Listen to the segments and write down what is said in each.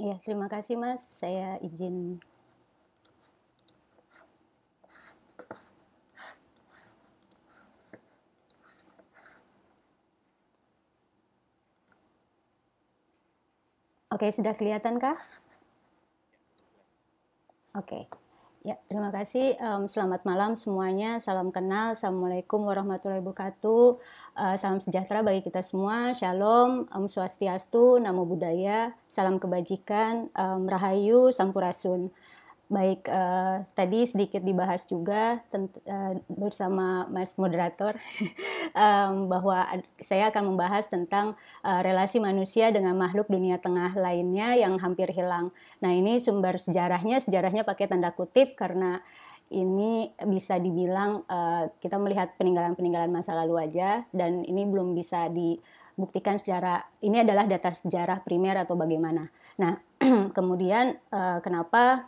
Iya, terima kasih Mas. Saya izin Oke, sudah kelihatan kah? Oke. Ya, terima kasih. Um, selamat malam semuanya. Salam kenal. Assalamualaikum warahmatullahi wabarakatuh. Uh, salam sejahtera bagi kita semua. Shalom, Om um, Swastiastu, Namo Buddhaya, Salam Kebajikan, um, Rahayu, Sampurasun baik uh, tadi sedikit dibahas juga uh, bersama Mas moderator um, bahwa saya akan membahas tentang uh, relasi manusia dengan makhluk dunia tengah lainnya yang hampir hilang. Nah, ini sumber sejarahnya sejarahnya pakai tanda kutip karena ini bisa dibilang uh, kita melihat peninggalan-peninggalan masa lalu aja dan ini belum bisa dibuktikan secara ini adalah data sejarah primer atau bagaimana. Nah, kemudian kenapa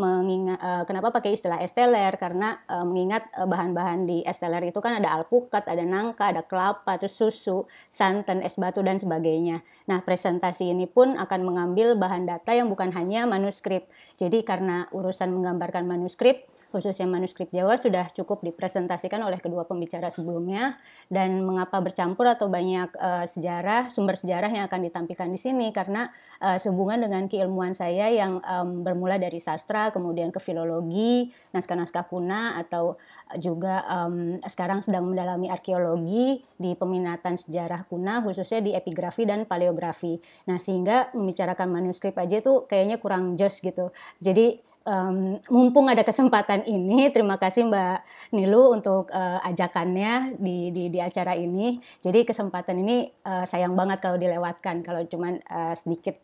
mengingat uh, kenapa pakai istilah esteler karena uh, mengingat bahan eh, bahan-bahan di esteler itu kan ada alpukat, ada nangka, ada kelapa, terus susu, santan, es batu dan sebagainya. Nah, presentasi ini pun akan mengambil bahan data yang bukan hanya manuskrip. Jadi karena urusan menggambarkan manuskrip khususnya manuskrip Jawa sudah cukup dipresentasikan oleh kedua pembicara sebelumnya dan mengapa bercampur atau banyak uh, sejarah sumber sejarah yang akan ditampilkan di sini karena uh, sehubungan dengan keilmuan saya yang um, bermula dari sastra kemudian ke filologi naskah-naskah kuna atau juga um, sekarang sedang mendalami arkeologi di peminatan sejarah kuna khususnya di epigrafi dan paleografi. Nah, sehingga membicarakan manuskrip aja itu kayaknya kurang joss gitu. Jadi um, mumpung ada kesempatan ini, terima kasih Mbak Nilu untuk uh, ajakannya di, di di acara ini. Jadi kesempatan ini uh, sayang banget kalau dilewatkan, kalau cuma uh, eh, sedikit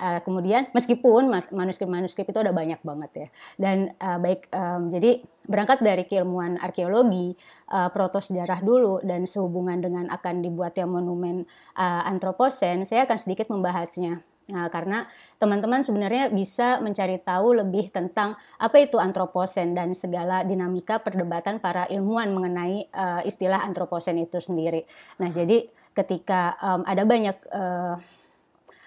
uh, kemudian meskipun manuskrip-manuskrip itu ada banyak banget ya dan uh, baik um, jadi berangkat dari keilmuan arkeologi uh, proto sejarah dulu dan sehubungan dengan akan dibuatnya monumen uh, antroposen saya akan sedikit membahasnya Nah, karena teman-teman sebenarnya bisa mencari tahu lebih tentang apa itu antroposen dan segala dinamika perdebatan para ilmuwan mengenai uh, istilah antroposen itu sendiri. Nah, jadi ketika um, ada banyak uh,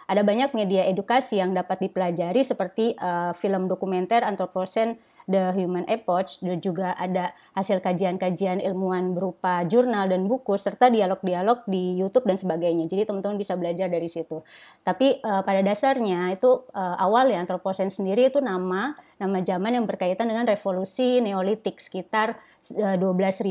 ada banyak media edukasi yang dapat dipelajari seperti uh, film dokumenter antroposen The Human Epoch dan juga ada hasil kajian-kajian ilmuwan berupa jurnal dan buku serta dialog-dialog di YouTube dan sebagainya. Jadi teman-teman bisa belajar dari situ. Tapi uh, pada dasarnya itu uh, awal ya antroposen sendiri itu nama nama zaman yang berkaitan dengan revolusi Neolitik sekitar 12.000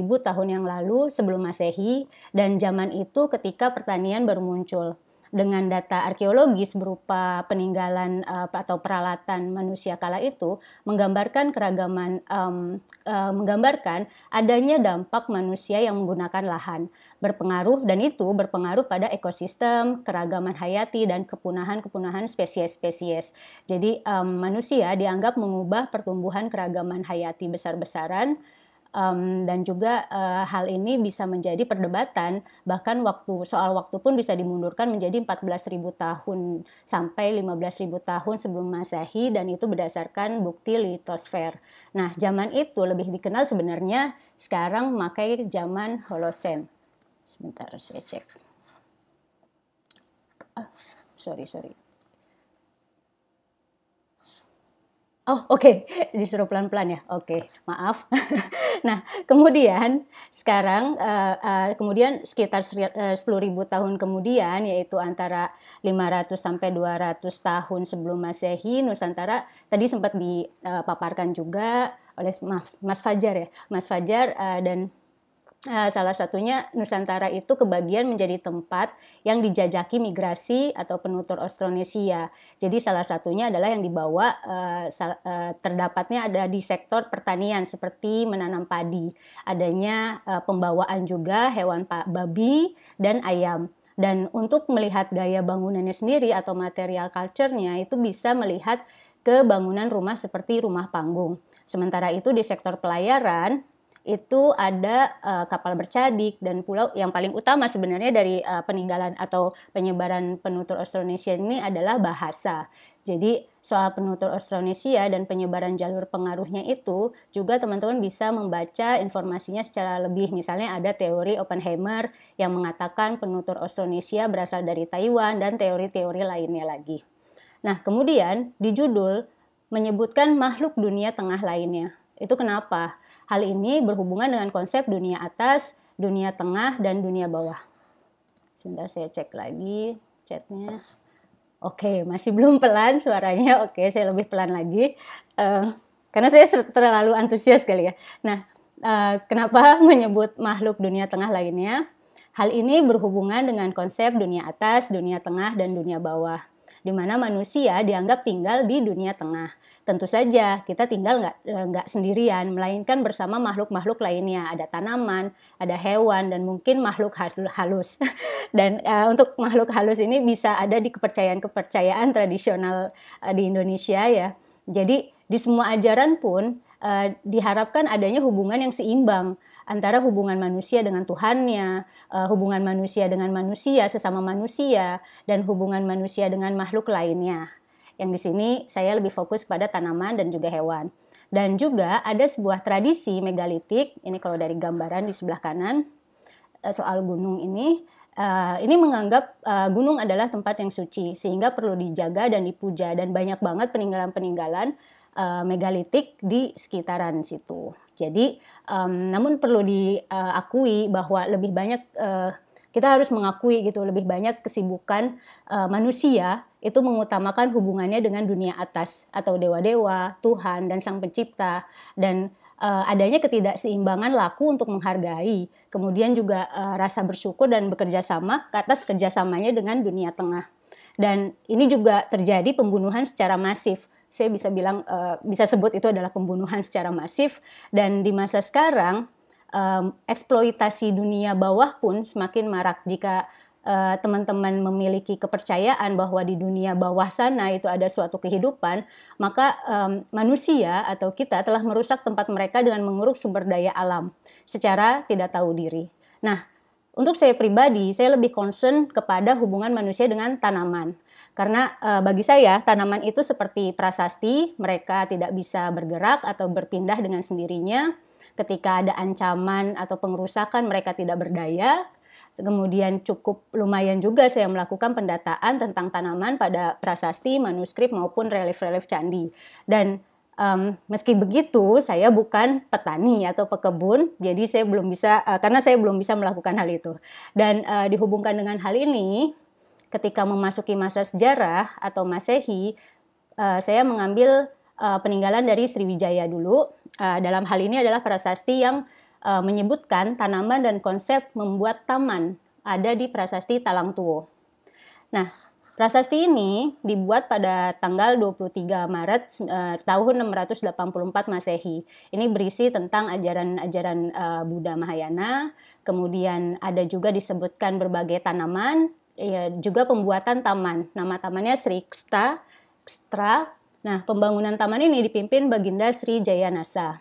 eh, tahun yang lalu sebelum Masehi dan zaman itu ketika pertanian bermuncul dengan data arkeologis berupa peninggalan uh, atau peralatan manusia kala itu menggambarkan keragaman um, uh, menggambarkan adanya dampak manusia yang menggunakan lahan berpengaruh dan itu berpengaruh pada ekosistem keragaman hayati dan kepunahan-kepunahan spesies-spesies. Jadi um, manusia dianggap mengubah pertumbuhan keragaman hayati besar-besaran um, dan juga uh, hal ini bisa menjadi perdebatan bahkan waktu soal waktu pun bisa dimundurkan menjadi 14.000 tahun sampai 15.000 tahun sebelum Masehi dan itu berdasarkan bukti litosfer. Nah, zaman itu lebih dikenal sebenarnya sekarang memakai zaman Holosen. Sebentar saya cek. Oh, sorry, sorry. Oh, oke, okay. disuruh pelan-pelan ya. Oke, okay. maaf. nah, kemudian sekarang uh, uh, kemudian sekitar eh, ribu tahun kemudian yaitu antara 500 sampai 200 tahun sebelum Masehi Nusantara tadi sempat dipaparkan juga oleh Mas Fajar ya. Mas Fajar uh, dan Eh, salah satunya Nusantara itu kebagian menjadi tempat yang dijajaki migrasi atau penutur Austronesia. Jadi salah satunya adalah yang dibawa uh, uh, terdapatnya ada di sektor pertanian seperti menanam padi, adanya uh, pembawaan juga hewan pak babi dan ayam. Dan untuk melihat gaya bangunannya sendiri atau material culture-nya itu bisa melihat ke bangunan rumah seperti rumah panggung. Sementara itu di sektor pelayaran itu ada uh, kapal bercadik dan pulau yang paling utama sebenarnya dari uh, peninggalan atau penyebaran penutur Austronesia ini adalah bahasa. Jadi soal penutur Austronesia dan penyebaran jalur pengaruhnya itu juga teman-teman bisa membaca informasinya secara lebih. Misalnya ada teori Oppenheimer yang mengatakan penutur Austronesia berasal dari Taiwan dan teori-teori lainnya lagi. Nah, kemudian di judul menyebutkan makhluk dunia tengah lainnya. Itu kenapa? Hal ini berhubungan dengan konsep dunia atas, dunia tengah, dan dunia bawah. Sebentar saya cek lagi chatnya. Oke, masih belum pelan suaranya. Oke, saya lebih pelan lagi. Uh, karena saya terlalu antusias kali ya. Nah, uh, kenapa menyebut makhluk dunia tengah lainnya? Hal ini berhubungan dengan konsep dunia atas, dunia tengah, dan dunia bawah di mana manusia dianggap tinggal di dunia tengah. Tentu saja kita tinggal nggak e, nggak sendirian, melainkan bersama makhluk-makhluk lainnya. Ada tanaman, ada hewan, dan mungkin makhluk halus. dan uh, untuk makhluk halus ini bisa ada di kepercayaan-kepercayaan tradisional uh, di Indonesia ya. Jadi di semua ajaran pun uh, diharapkan adanya hubungan yang seimbang antara hubungan manusia dengan Tuhannya, uh, hubungan manusia dengan manusia sesama manusia dan hubungan manusia dengan makhluk lainnya. Yang di sini saya lebih fokus pada tanaman dan juga hewan. Dan juga ada sebuah tradisi megalitik, ini kalau dari gambaran di sebelah kanan eh, soal gunung ini, uh, ini menganggap uh, gunung adalah tempat yang suci sehingga perlu dijaga dan dipuja dan banyak banget peninggalan-peninggalan uh, megalitik di sekitaran situ. Jadi Um, namun perlu diakui eh, uh, bahwa lebih banyak uh, kita harus mengakui gitu lebih banyak kesibukan uh, manusia itu mengutamakan hubungannya dengan dunia atas atau dewa-dewa, Tuhan dan Sang Pencipta dan uh, adanya ketidakseimbangan laku untuk menghargai, kemudian juga uh, rasa bersyukur dan bekerja sama atas kerjasamanya dengan dunia tengah. Dan ini juga terjadi pembunuhan secara masif saya bisa bilang uh, bisa sebut itu adalah pembunuhan secara masif dan di masa sekarang um, eksploitasi dunia bawah pun semakin marak jika eh, teman-teman uh, memiliki kepercayaan bahwa di dunia bawah sana itu ada suatu kehidupan, maka um, manusia atau kita telah merusak tempat mereka dengan menguruk sumber daya alam secara tidak tahu diri. Nah, untuk saya pribadi, saya lebih concern kepada hubungan manusia dengan tanaman. Karena e, bagi saya tanaman itu seperti prasasti, mereka tidak bisa bergerak atau berpindah dengan sendirinya. Ketika ada ancaman atau pengerusakan mereka tidak berdaya. Kemudian cukup lumayan juga saya melakukan pendataan tentang tanaman pada prasasti, manuskrip maupun relief-relief candi. Dan um, meski begitu saya bukan petani atau pekebun jadi saya belum bisa uh, karena saya belum bisa melakukan hal itu dan uh, dihubungkan dengan hal ini ketika memasuki masa sejarah atau masehi, uh, saya mengambil uh, peninggalan dari Sriwijaya dulu. Uh, dalam hal ini adalah prasasti yang uh, menyebutkan tanaman dan konsep membuat taman ada di prasasti Talang Tuo. Nah, prasasti ini dibuat pada tanggal 23 Maret uh, tahun 684 Masehi. Ini berisi tentang ajaran-ajaran uh, Buddha Mahayana, kemudian ada juga disebutkan berbagai tanaman ya, juga pembuatan taman. Nama tamannya Sri Ksta, Kstra. Nah, pembangunan taman ini dipimpin Baginda Sri Jayanasa.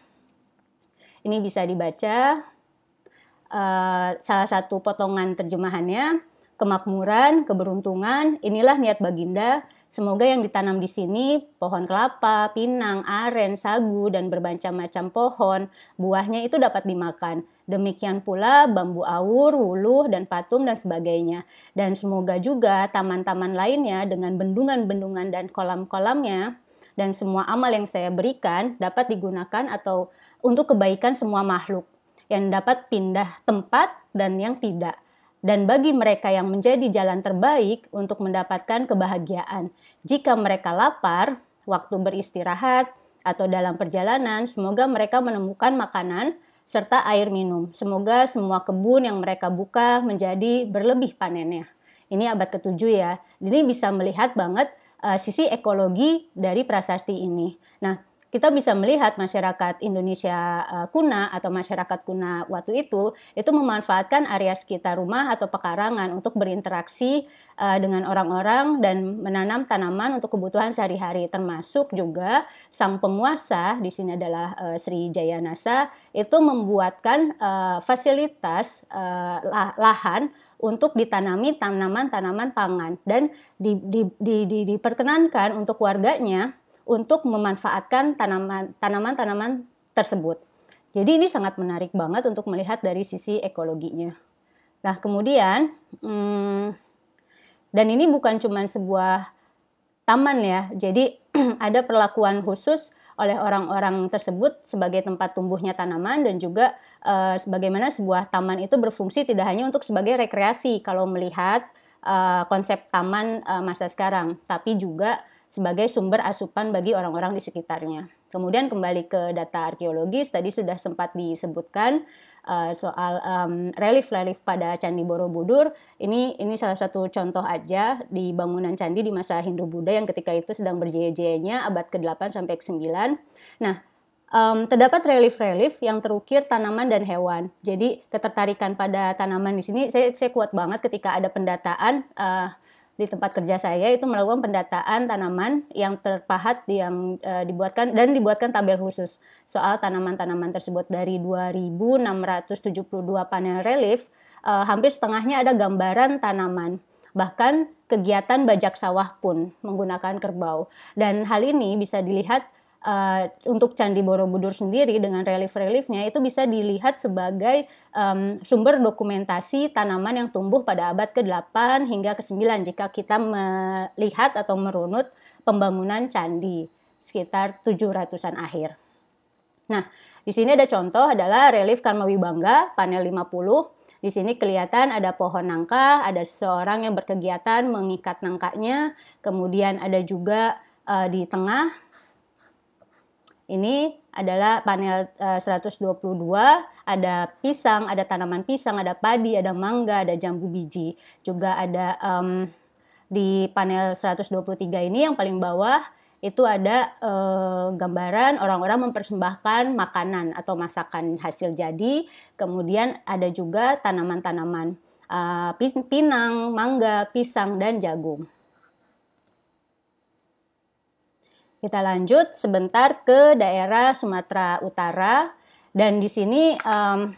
Ini bisa dibaca uh, salah satu potongan terjemahannya, kemakmuran, keberuntungan, inilah niat Baginda. Semoga yang ditanam di sini pohon kelapa, pinang, aren, sagu, dan berbancam macam pohon, buahnya itu dapat dimakan Demikian pula bambu awur, wuluh, dan patung dan sebagainya. Dan semoga juga taman-taman lainnya dengan bendungan-bendungan dan kolam-kolamnya dan semua amal yang saya berikan dapat digunakan atau untuk kebaikan semua makhluk yang dapat pindah tempat dan yang tidak. Dan bagi mereka yang menjadi jalan terbaik untuk mendapatkan kebahagiaan. Jika mereka lapar, waktu beristirahat, atau dalam perjalanan, semoga mereka menemukan makanan serta air minum. Semoga semua kebun yang mereka buka menjadi berlebih panennya. Ini abad ke-7 ya. Ini bisa melihat banget uh, sisi ekologi dari prasasti ini. Nah, kita bisa melihat masyarakat Indonesia eh, kuna atau masyarakat kuna waktu itu itu memanfaatkan area sekitar rumah atau pekarangan untuk berinteraksi eh, dengan orang-orang dan menanam tanaman untuk kebutuhan sehari-hari termasuk juga sang penguasa di sini adalah eh, Sri Jayanasa itu membuatkan fasilitas lahan untuk ditanami tanaman-tanaman pangan dan di, di, di, di, diperkenankan untuk warganya untuk memanfaatkan tanaman-tanaman tersebut. Jadi ini sangat menarik banget untuk melihat dari sisi ekologinya. Nah kemudian, hmm, dan ini bukan cuma sebuah taman ya, jadi ada perlakuan khusus oleh orang-orang tersebut sebagai tempat tumbuhnya tanaman dan juga e, sebagaimana sebuah taman itu berfungsi tidak hanya untuk sebagai rekreasi kalau melihat e, konsep taman e, masa sekarang, tapi juga sebagai sumber asupan bagi orang-orang di sekitarnya. Kemudian kembali ke data arkeologis, tadi sudah sempat disebutkan uh, soal um, relief-relief pada Candi Borobudur. Ini ini salah satu contoh aja di bangunan candi di masa Hindu-Buddha yang ketika itu sedang berjaya-jayanya abad ke-8 sampai ke-9. Nah, um, terdapat relief-relief yang terukir tanaman dan hewan. Jadi ketertarikan pada tanaman di sini saya saya kuat banget ketika ada pendataan uh, di tempat kerja saya itu melakukan pendataan tanaman yang terpahat yang e, dibuatkan dan dibuatkan tabel khusus soal tanaman-tanaman tersebut dari 2672 panel relief e, hampir setengahnya ada gambaran tanaman bahkan kegiatan bajak sawah pun menggunakan kerbau dan hal ini bisa dilihat uh, untuk Candi Borobudur sendiri dengan relief-reliefnya itu bisa dilihat sebagai um, sumber dokumentasi tanaman yang tumbuh pada abad ke-8 hingga ke-9 jika kita melihat atau merunut pembangunan candi sekitar 700-an akhir. Nah, di sini ada contoh adalah relief Karmawibangga panel 50 di sini kelihatan ada pohon nangka, ada seseorang yang berkegiatan mengikat nangkanya, kemudian ada juga uh, di tengah ini adalah panel eh, uh, 122, ada pisang, ada tanaman pisang, ada padi, ada mangga, ada jambu biji. Juga ada um, di panel 123 ini yang paling bawah itu ada uh, gambaran orang-orang mempersembahkan makanan atau masakan hasil jadi. Kemudian ada juga tanaman-tanaman uh, pinang, mangga, pisang, dan jagung. Kita lanjut sebentar ke daerah Sumatera Utara dan di sini um,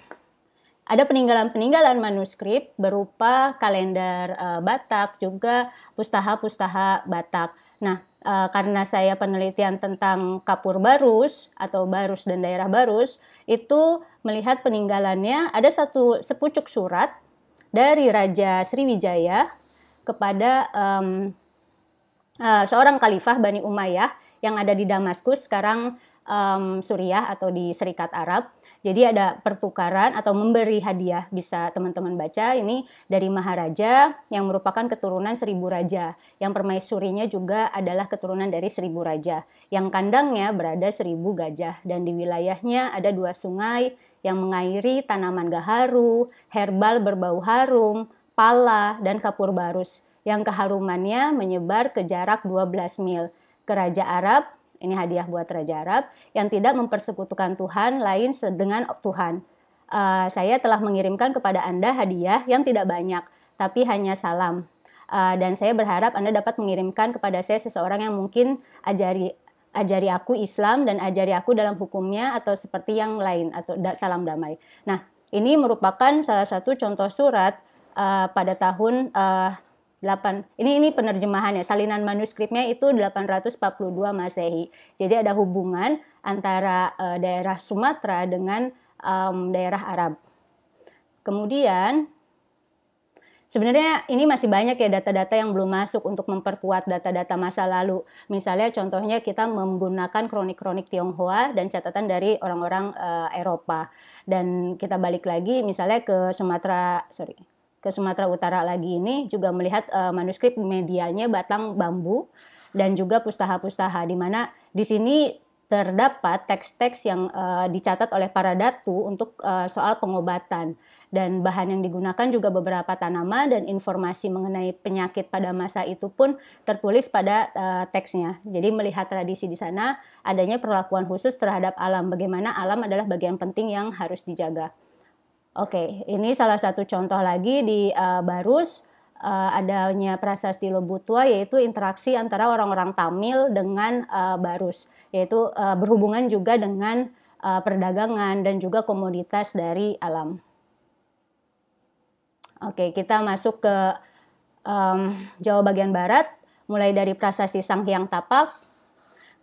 ada peninggalan-peninggalan manuskrip berupa kalender uh, Batak juga pustaha-pustaha Batak. Nah, uh, karena saya penelitian tentang Kapur Barus atau Barus dan daerah Barus itu melihat peninggalannya ada satu sepucuk surat dari Raja Sriwijaya kepada um, uh, seorang khalifah Bani Umayyah yang ada di Damaskus sekarang um, Suriah atau di Serikat Arab. Jadi ada pertukaran atau memberi hadiah bisa teman-teman baca ini dari Maharaja yang merupakan keturunan seribu raja. Yang permaisurinya juga adalah keturunan dari seribu raja. Yang kandangnya berada seribu gajah dan di wilayahnya ada dua sungai yang mengairi tanaman gaharu, herbal berbau harum, pala, dan kapur barus yang keharumannya menyebar ke jarak 12 mil ke Raja Arab, ini hadiah buat Raja Arab, yang tidak mempersekutukan Tuhan lain dengan Tuhan. Uh, saya telah mengirimkan kepada Anda hadiah yang tidak banyak, tapi hanya salam. Uh, dan saya berharap Anda dapat mengirimkan kepada saya seseorang yang mungkin ajari ajari aku Islam dan ajari aku dalam hukumnya atau seperti yang lain atau da salam damai. Nah, ini merupakan salah satu contoh surat uh, pada tahun uh, 8 ini ini penerjemahan ya salinan manuskripnya itu 842 Masehi. Jadi ada hubungan antara uh, daerah Sumatera dengan um, daerah Arab. Kemudian sebenarnya ini masih banyak ya data-data yang belum masuk untuk memperkuat data-data masa lalu. Misalnya contohnya kita menggunakan kronik-kronik Tionghoa dan catatan dari orang-orang uh, Eropa. Dan kita balik lagi misalnya ke Sumatera, sorry, ke Sumatera Utara lagi ini juga melihat uh, manuskrip medianya batang bambu dan juga pustaha-pustaha di mana di sini terdapat teks-teks yang uh, dicatat oleh para datu untuk uh, soal pengobatan dan bahan yang digunakan juga beberapa tanaman dan informasi mengenai penyakit pada masa itu pun tertulis pada uh, teksnya. Jadi melihat tradisi di sana adanya perlakuan khusus terhadap alam bagaimana alam adalah bagian penting yang harus dijaga. Oke, ini salah satu contoh lagi di uh, Barus uh, adanya prasasti Lobutua yaitu interaksi antara orang-orang Tamil dengan uh, Barus, yaitu uh, berhubungan juga dengan uh, perdagangan dan juga komoditas dari alam. Oke, kita masuk ke um, Jawa bagian barat, mulai dari prasasti Sanghyang Tapak,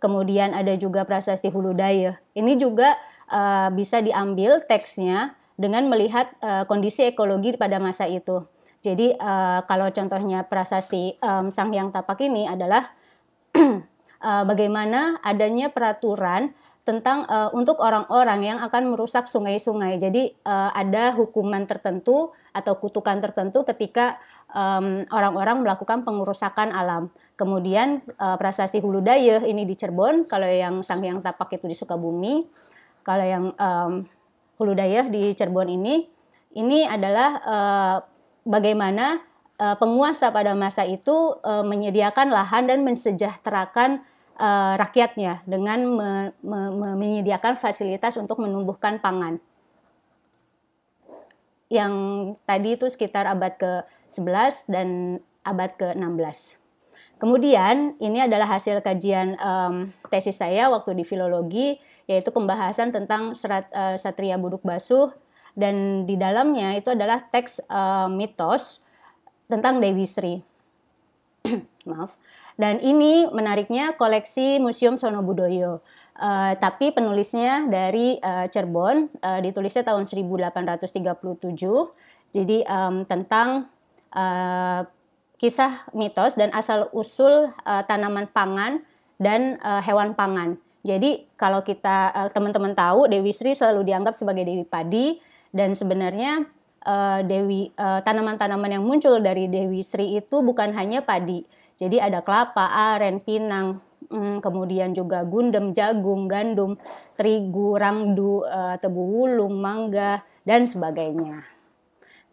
kemudian ada juga prasasti Huludaya. Ini juga uh, bisa diambil teksnya dengan melihat uh, kondisi ekologi pada masa itu. Jadi uh, kalau contohnya prasasti um, Sang Yang Tapak ini adalah uh, bagaimana adanya peraturan tentang uh, untuk orang-orang yang akan merusak sungai-sungai. Jadi uh, ada hukuman tertentu atau kutukan tertentu ketika orang orang-orang melakukan pengurusakan alam. Kemudian uh, prasasti Daye ini di Cirebon, kalau yang Sang Hyang Tapak itu di Sukabumi, kalau yang um, Huludayah di Cirebon ini ini adalah uh, bagaimana uh, penguasa pada masa itu uh, menyediakan lahan dan mensejahterakan uh, rakyatnya dengan me me me menyediakan fasilitas untuk menumbuhkan pangan. Yang tadi itu sekitar abad ke-11 dan abad ke-16. Kemudian ini adalah hasil kajian um, tesis saya waktu di filologi yaitu pembahasan tentang serat, uh, Satria Buduk Basuh dan di dalamnya itu adalah teks uh, mitos tentang Dewi Sri. Maaf. Dan ini menariknya koleksi Museum Sono Budoyo. Uh, eh, tapi penulisnya dari uh, Cirebon, uh, ditulisnya tahun 1837. Jadi um, tentang uh, kisah mitos dan asal usul uh, tanaman pangan dan uh, hewan pangan. Jadi kalau kita eh, teman-teman tahu Dewi Sri selalu dianggap sebagai Dewi Padi dan sebenarnya eh, Dewi eh, tanaman-tanaman yang muncul dari Dewi Sri itu bukan hanya padi. Jadi ada kelapa, aren, pinang, mm, kemudian juga gundem, jagung, gandum, terigu, rangdu, tebu wulung, mangga dan sebagainya.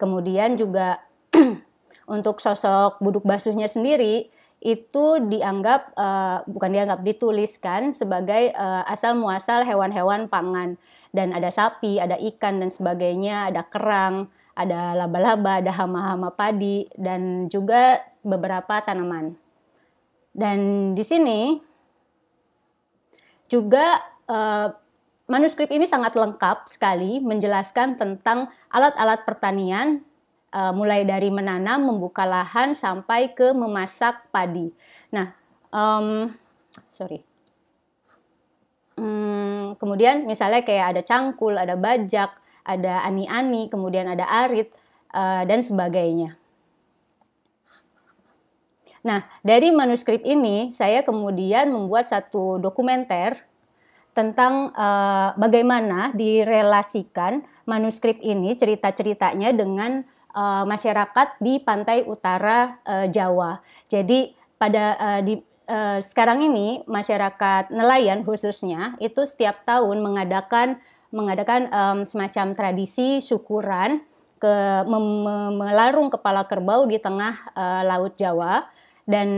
Kemudian juga untuk sosok buduk basuhnya sendiri itu dianggap uh, bukan dianggap dituliskan sebagai uh, asal muasal hewan-hewan pangan dan ada sapi, ada ikan dan sebagainya, ada kerang, ada laba-laba, ada hama-hama padi dan juga beberapa tanaman. Dan di sini juga uh, manuskrip ini sangat lengkap sekali menjelaskan tentang alat-alat pertanian uh, mulai dari menanam, membuka lahan sampai ke memasak padi. Nah, um, sorry. Hmm, kemudian misalnya kayak ada cangkul, ada bajak, ada ani-ani, kemudian ada arit uh, dan sebagainya. Nah, dari manuskrip ini saya kemudian membuat satu dokumenter tentang uh, bagaimana direlasikan manuskrip ini cerita-ceritanya dengan uh, masyarakat di pantai utara uh, Jawa. Jadi pada uh, di uh, sekarang ini masyarakat nelayan khususnya itu setiap tahun mengadakan mengadakan um, semacam tradisi syukuran ke mem, melarung kepala kerbau di tengah uh, laut Jawa dan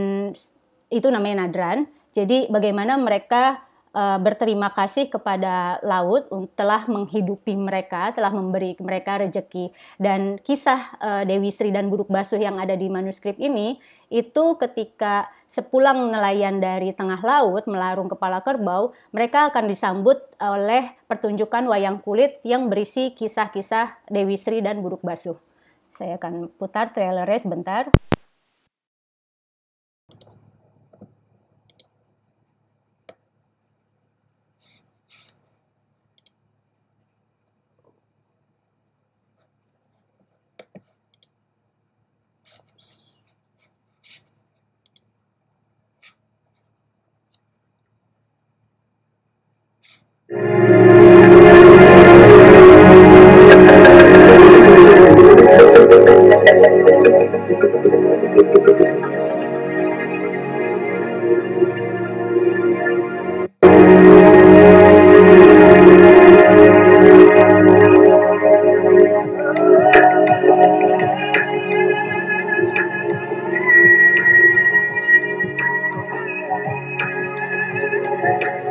itu namanya nadran. Jadi bagaimana mereka uh, berterima kasih kepada laut um, telah menghidupi mereka, telah memberi mereka rejeki. Dan kisah uh, Dewi Sri dan Buruk Basuh yang ada di manuskrip ini itu ketika sepulang nelayan dari tengah laut melarung kepala kerbau, mereka akan disambut oleh pertunjukan wayang kulit yang berisi kisah-kisah Dewi Sri dan Buruk Basuh. Saya akan putar trailernya sebentar. thank you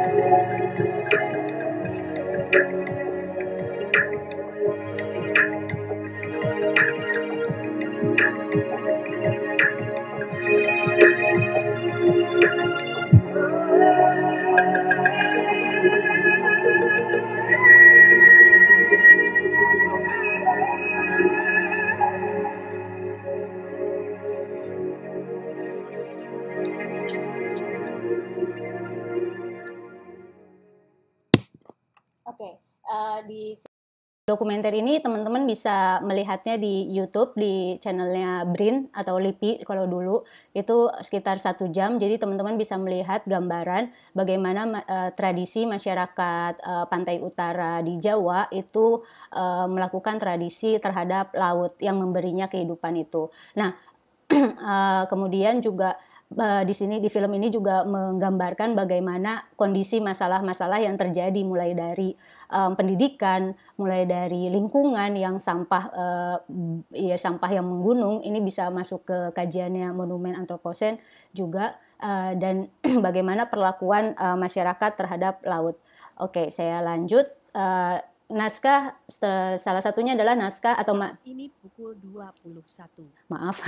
Dokumenter ini teman-teman bisa melihatnya di YouTube di channelnya Brin atau Lipi kalau dulu itu sekitar satu jam. Jadi teman-teman bisa melihat gambaran bagaimana uh, tradisi masyarakat uh, pantai utara di Jawa itu uh, melakukan tradisi terhadap laut yang memberinya kehidupan itu. Nah uh, kemudian juga uh, di sini di film ini juga menggambarkan bagaimana kondisi masalah-masalah yang terjadi mulai dari um, pendidikan, mulai dari lingkungan yang sampah uh, ya sampah yang menggunung ini bisa masuk ke kajiannya monumen antroposen juga uh, dan bagaimana perlakuan uh, masyarakat terhadap laut. Oke, saya lanjut. Uh, naskah salah satunya adalah naskah atau Saat ini pukul 21. Maaf.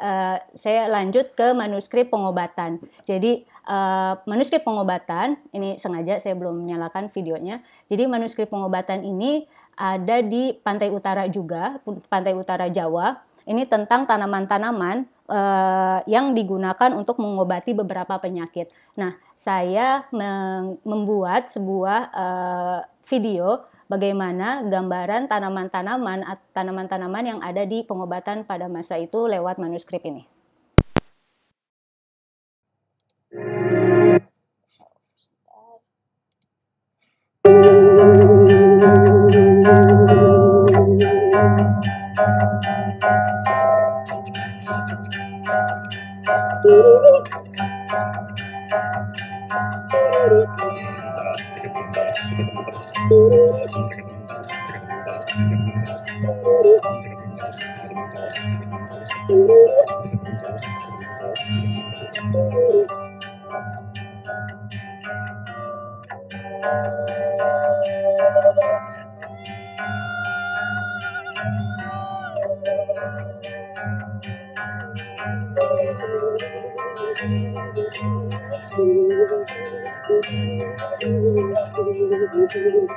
Uh, saya lanjut ke manuskrip pengobatan. Jadi uh, manuskrip pengobatan ini sengaja saya belum menyalakan videonya. Jadi manuskrip pengobatan ini ada di pantai utara juga, pantai utara Jawa. Ini tentang tanaman-tanaman uh, yang digunakan untuk mengobati beberapa penyakit. Nah, saya membuat sebuah uh, video bagaimana gambaran tanaman-tanaman tanaman-tanaman yang ada di pengobatan pada masa itu lewat manuskrip ini. Thank you.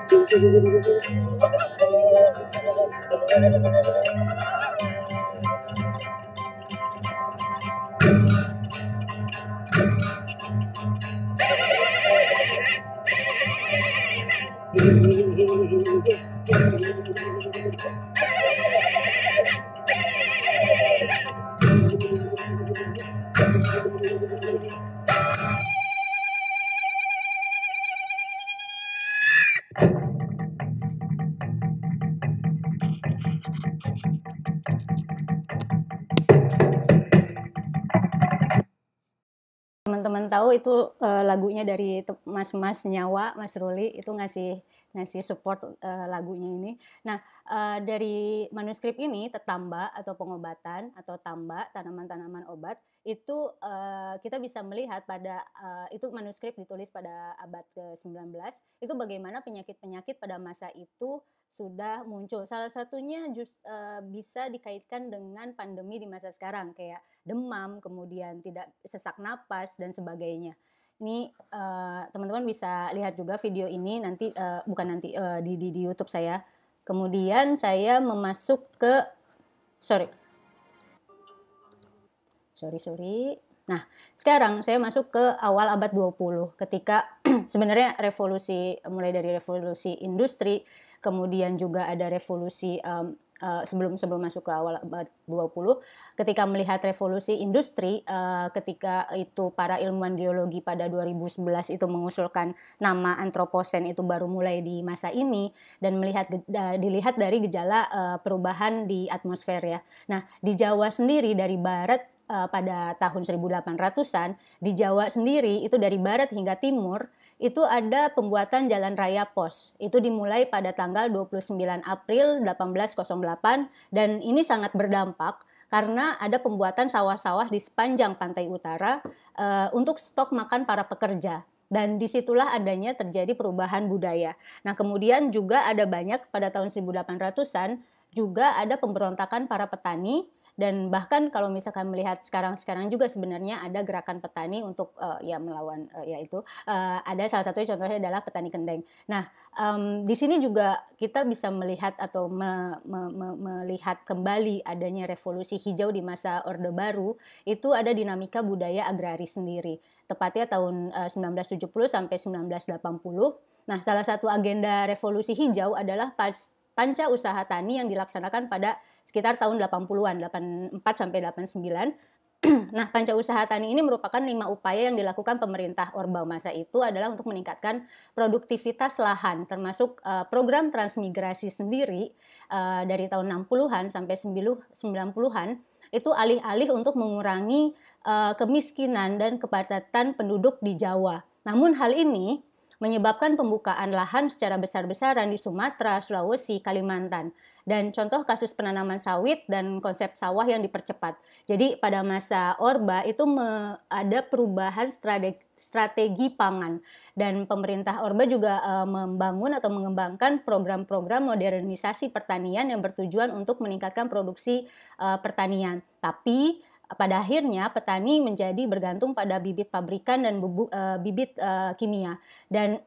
itu uh, lagunya dari Mas Mas Nyawa, Mas Ruli itu ngasih ngasih support uh, lagunya ini. Nah, uh, dari manuskrip ini tetamba atau pengobatan atau tamba tanaman-tanaman obat itu uh, kita bisa melihat pada uh, itu manuskrip ditulis pada abad ke-19 itu bagaimana penyakit-penyakit pada masa itu sudah muncul. Salah satunya just, uh, eh, bisa dikaitkan dengan pandemi di masa sekarang kayak demam, kemudian tidak sesak napas dan sebagainya. Ini teman eh, teman-teman bisa lihat juga video ini nanti uh, bukan nanti uh, di, di di YouTube saya. Kemudian saya memasuk ke sorry sorry sorry. Nah, sekarang saya masuk ke awal abad 20 ketika sebenarnya revolusi mulai dari revolusi industri kemudian juga ada revolusi um, Uh, sebelum sebelum masuk ke awal abad 20 ketika melihat revolusi industri uh, ketika itu para ilmuwan geologi pada 2011 itu mengusulkan nama antroposen itu baru mulai di masa ini dan melihat dilihat dari gejala uh, perubahan di atmosfer ya. Nah, di Jawa sendiri dari barat pada tahun 1800-an di Jawa sendiri itu dari barat hingga timur itu ada pembuatan jalan raya pos. Itu dimulai pada tanggal 29 April 1808 dan ini sangat berdampak karena ada pembuatan sawah-sawah di sepanjang pantai utara uh, untuk stok makan para pekerja dan disitulah adanya terjadi perubahan budaya. Nah kemudian juga ada banyak pada tahun 1800-an juga ada pemberontakan para petani dan bahkan kalau misalkan melihat sekarang-sekarang juga sebenarnya ada gerakan petani untuk uh, ya melawan uh, ya uh, ada salah satu contohnya adalah petani kendeng. Nah um, di sini juga kita bisa melihat atau me, me, me, melihat kembali adanya revolusi hijau di masa Orde Baru itu ada dinamika budaya agraris sendiri tepatnya tahun uh, 1970 sampai 1980. Nah salah satu agenda revolusi hijau adalah panca usaha tani yang dilaksanakan pada sekitar tahun 80-an, 84 sampai 89. nah, panca usaha tani ini merupakan lima upaya yang dilakukan pemerintah Orba masa itu adalah untuk meningkatkan produktivitas lahan, termasuk eh, program transmigrasi sendiri eh, dari tahun 60-an sampai 90-an itu alih-alih untuk mengurangi eh, kemiskinan dan kepadatan penduduk di Jawa. Namun hal ini menyebabkan pembukaan lahan secara besar-besaran di Sumatera, Sulawesi, Kalimantan dan contoh kasus penanaman sawit dan konsep sawah yang dipercepat. Jadi pada masa Orba itu ada perubahan strategi, strategi pangan dan pemerintah Orba juga e, membangun atau mengembangkan program-program modernisasi pertanian yang bertujuan untuk meningkatkan produksi e, pertanian. Tapi pada akhirnya petani menjadi bergantung pada bibit pabrikan dan bubu, uh, eh, bibit uh, kimia dan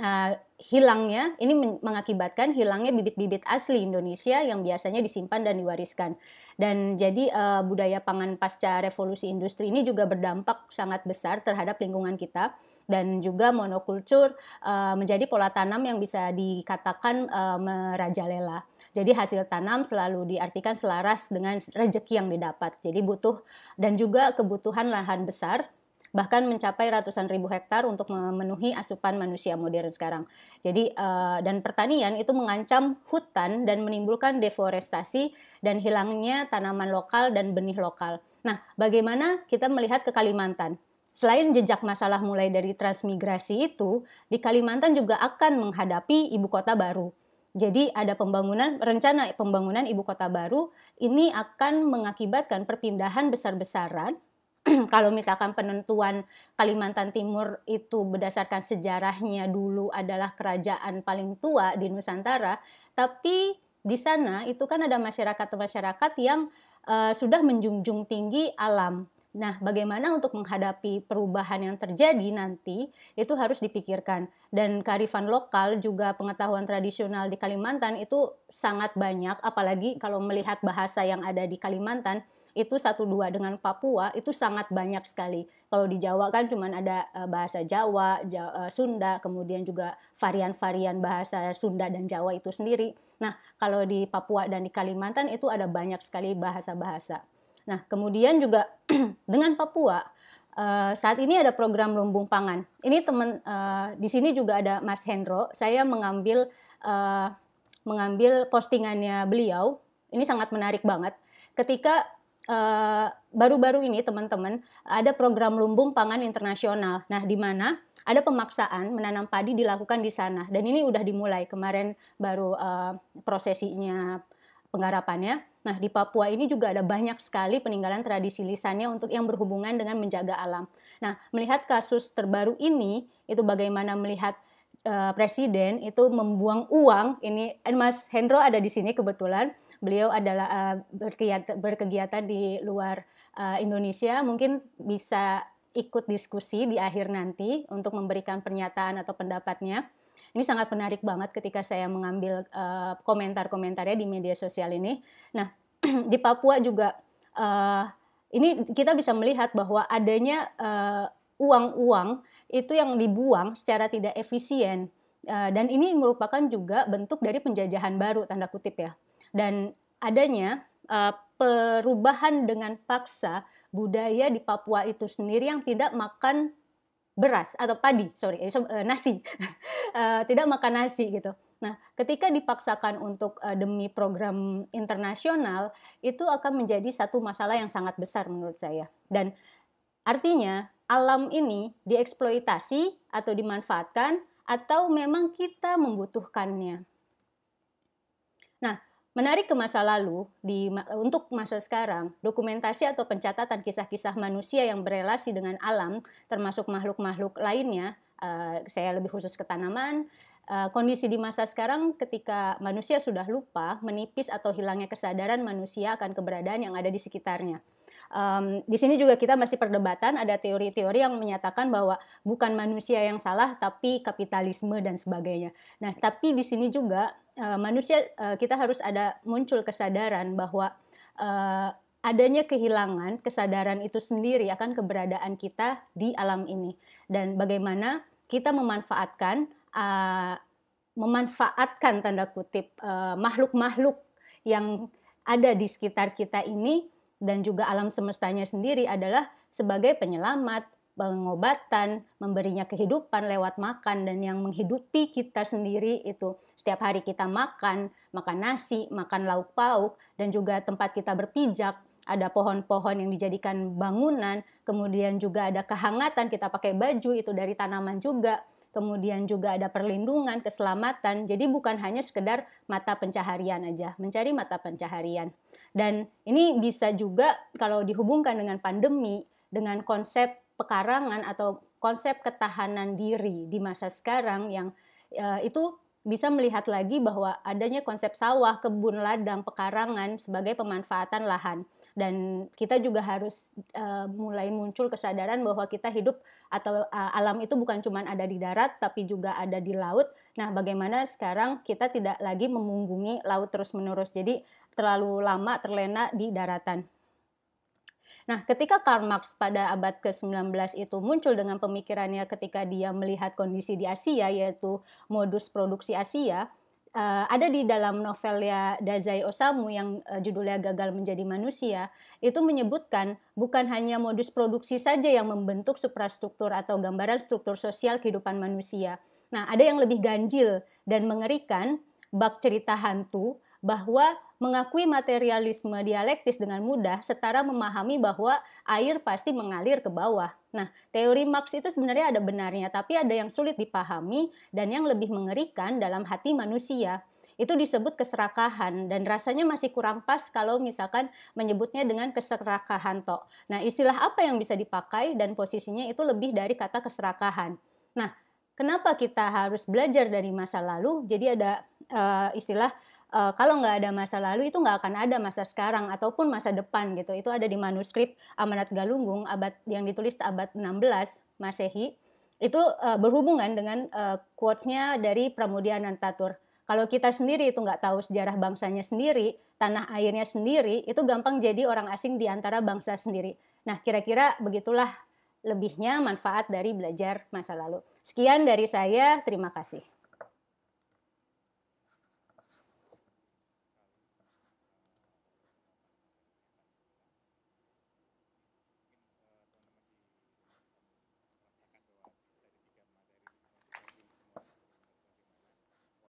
uh, hilangnya ini mengakibatkan hilangnya bibit-bibit asli Indonesia yang biasanya disimpan dan diwariskan dan jadi uh, budaya pangan pasca revolusi industri ini juga berdampak sangat besar terhadap lingkungan kita dan juga monokultur uh, menjadi pola tanam yang bisa dikatakan uh, merajalela. Jadi hasil tanam selalu diartikan selaras dengan rejeki yang didapat. Jadi butuh dan juga kebutuhan lahan besar bahkan mencapai ratusan ribu hektar untuk memenuhi asupan manusia modern sekarang. Jadi eh, dan pertanian itu mengancam hutan dan menimbulkan deforestasi dan hilangnya tanaman lokal dan benih lokal. Nah, bagaimana kita melihat ke Kalimantan? Selain jejak masalah mulai dari transmigrasi itu, di Kalimantan juga akan menghadapi ibu kota baru. Jadi ada pembangunan rencana pembangunan ibu kota baru ini akan mengakibatkan perpindahan besar-besaran kalau misalkan penentuan Kalimantan Timur itu berdasarkan sejarahnya dulu adalah kerajaan paling tua di Nusantara, tapi di sana itu kan ada masyarakat-masyarakat yang uh, sudah menjunjung tinggi alam. Nah, bagaimana untuk menghadapi perubahan yang terjadi nanti itu harus dipikirkan. Dan kearifan lokal juga pengetahuan tradisional di Kalimantan itu sangat banyak, apalagi kalau melihat bahasa yang ada di Kalimantan itu satu dua dengan Papua itu sangat banyak sekali. Kalau di Jawa kan cuma ada eh, bahasa Jawa, Jawa eh, Sunda, kemudian juga varian-varian bahasa Sunda dan Jawa itu sendiri. Nah, kalau di Papua dan di Kalimantan itu ada banyak sekali bahasa-bahasa. Nah, kemudian juga dengan Papua Uh, saat ini ada program lumbung pangan. Ini teman uh, eh, di sini juga ada Mas Hendro. Saya mengambil uh, mengambil postingannya beliau. Ini sangat menarik banget. Ketika baru-baru uh, ini teman-teman ada program lumbung pangan internasional. Nah, di mana ada pemaksaan menanam padi dilakukan di sana dan ini udah dimulai kemarin baru uh, prosesinya penggarapannya. Nah, di Papua ini juga ada banyak sekali peninggalan tradisi lisannya untuk yang berhubungan dengan menjaga alam. Nah, melihat kasus terbaru ini, itu bagaimana melihat uh, presiden itu membuang uang. Ini eh, Mas Hendro ada di sini kebetulan. Beliau adalah uh, eh, berkegiatan, berkegiatan di luar uh, Indonesia. Mungkin bisa ikut diskusi di akhir nanti untuk memberikan pernyataan atau pendapatnya. Ini sangat menarik banget ketika saya mengambil uh, komentar-komentarnya di media sosial ini. Nah, di Papua juga uh, ini kita bisa melihat bahwa adanya uh, uang-uang itu yang dibuang secara tidak efisien uh, dan ini merupakan juga bentuk dari penjajahan baru tanda kutip ya. Dan adanya uh, perubahan dengan paksa budaya di Papua itu sendiri yang tidak makan beras atau padi, sorry, eh, eh, nasi, eh, tidak makan nasi gitu. Nah, ketika dipaksakan untuk uh, demi program internasional, itu akan menjadi satu masalah yang sangat besar menurut saya. Dan artinya alam ini dieksploitasi atau dimanfaatkan atau memang kita membutuhkannya. Nah, Menarik ke masa lalu, di, untuk masa sekarang, dokumentasi atau pencatatan kisah-kisah manusia yang berelasi dengan alam, termasuk makhluk-makhluk lainnya, uh, saya lebih khusus ke tanaman, eh, kondisi di masa sekarang ketika manusia sudah lupa, menipis atau hilangnya kesadaran manusia akan keberadaan yang ada di sekitarnya. Um, di sini juga kita masih perdebatan ada teori-teori yang menyatakan bahwa bukan manusia yang salah tapi kapitalisme dan sebagainya. Nah, tapi di sini juga Eh, manusia eh, kita harus ada muncul kesadaran bahwa eh, adanya kehilangan kesadaran itu sendiri akan keberadaan kita di alam ini dan bagaimana kita memanfaatkan memanfaatkan tanda kutip makhluk-makhluk yang ada di sekitar kita ini dan juga alam semestanya sendiri adalah sebagai penyelamat, pengobatan, memberinya kehidupan lewat makan dan yang menghidupi kita sendiri itu. Setiap hari kita makan, makan nasi, makan lauk pauk dan juga tempat kita berpijak. Ada pohon-pohon yang dijadikan bangunan, kemudian juga ada kehangatan kita pakai baju itu dari tanaman juga. Kemudian juga ada perlindungan, keselamatan. Jadi bukan hanya sekedar mata pencaharian aja, mencari mata pencaharian. Dan ini bisa juga kalau dihubungkan dengan pandemi, dengan konsep pekarangan atau konsep ketahanan diri di masa sekarang yang uh, itu bisa melihat lagi bahwa adanya konsep sawah, kebun ladang, pekarangan sebagai pemanfaatan lahan. Dan kita juga harus uh, mulai muncul kesadaran bahwa kita hidup atau uh, alam itu bukan cuma ada di darat, tapi juga ada di laut. Nah, bagaimana sekarang kita tidak lagi memunggungi laut terus-menerus, jadi terlalu lama terlena di daratan. Nah, ketika Karl Marx pada abad ke-19 itu muncul dengan pemikirannya ketika dia melihat kondisi di Asia yaitu modus produksi Asia, uh, ada di dalam novelnya Dazai Osamu yang eh, judulnya Gagal Menjadi Manusia, itu menyebutkan bukan hanya modus produksi saja yang membentuk suprastruktur atau gambaran struktur sosial kehidupan manusia. Nah, ada yang lebih ganjil dan mengerikan, bak cerita hantu bahwa mengakui materialisme dialektis dengan mudah setara memahami bahwa air pasti mengalir ke bawah. Nah, teori Marx itu sebenarnya ada benarnya, tapi ada yang sulit dipahami dan yang lebih mengerikan dalam hati manusia. Itu disebut keserakahan dan rasanya masih kurang pas kalau misalkan menyebutnya dengan keserakahan tok. Nah, istilah apa yang bisa dipakai dan posisinya itu lebih dari kata keserakahan. Nah, kenapa kita harus belajar dari masa lalu? Jadi ada uh, istilah uh, kalau nggak ada masa lalu itu nggak akan ada masa sekarang ataupun masa depan gitu. Itu ada di manuskrip Amanat Galunggung abad yang ditulis abad 16 Masehi. Itu uh, berhubungan dengan uh, quotes-nya dari Pramudia Tatur. Kalau kita sendiri itu nggak tahu sejarah bangsanya sendiri, tanah airnya sendiri, itu gampang jadi orang asing di antara bangsa sendiri. Nah, kira-kira begitulah lebihnya manfaat dari belajar masa lalu. Sekian dari saya, terima kasih.